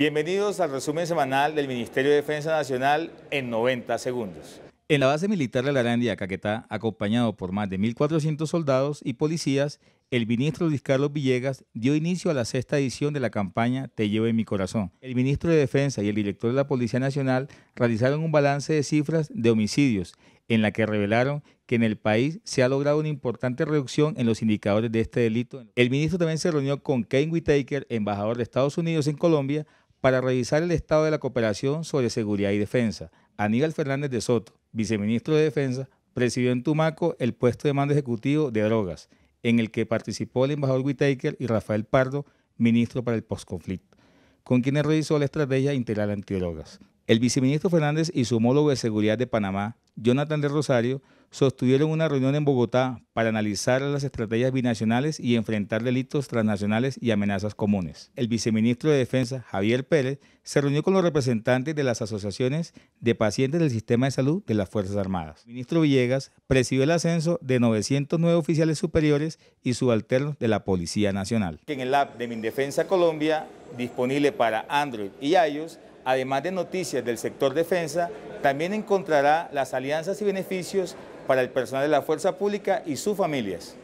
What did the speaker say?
Bienvenidos al resumen semanal del Ministerio de Defensa Nacional en 90 segundos. En la base militar de la Arandia, Caquetá, acompañado por más de 1.400 soldados y policías, el ministro Luis Carlos Villegas dio inicio a la sexta edición de la campaña Te llevo en mi corazón. El ministro de Defensa y el director de la Policía Nacional realizaron un balance de cifras de homicidios, en la que revelaron que en el país se ha logrado una importante reducción en los indicadores de este delito. El ministro también se reunió con Kane Whitaker, embajador de Estados Unidos en Colombia, para revisar el estado de la cooperación sobre seguridad y defensa. Aníbal Fernández de Soto, viceministro de Defensa, presidió en Tumaco el puesto de mando ejecutivo de drogas, en el que participó el embajador Whitaker y Rafael Pardo, ministro para el postconflicto, con quienes revisó la estrategia integral antidrogas. El viceministro Fernández y su homólogo de seguridad de Panamá, Jonathan de Rosario, sostuvieron una reunión en Bogotá para analizar las estrategias binacionales y enfrentar delitos transnacionales y amenazas comunes. El viceministro de Defensa, Javier Pérez, se reunió con los representantes de las asociaciones de pacientes del sistema de salud de las Fuerzas Armadas. El ministro Villegas presidió el ascenso de 909 oficiales superiores y subalternos de la Policía Nacional. En el app de Mindefensa Colombia, disponible para Android y iOS, además de noticias del sector defensa, también encontrará las alianzas y beneficios para el personal de la fuerza pública y sus familias.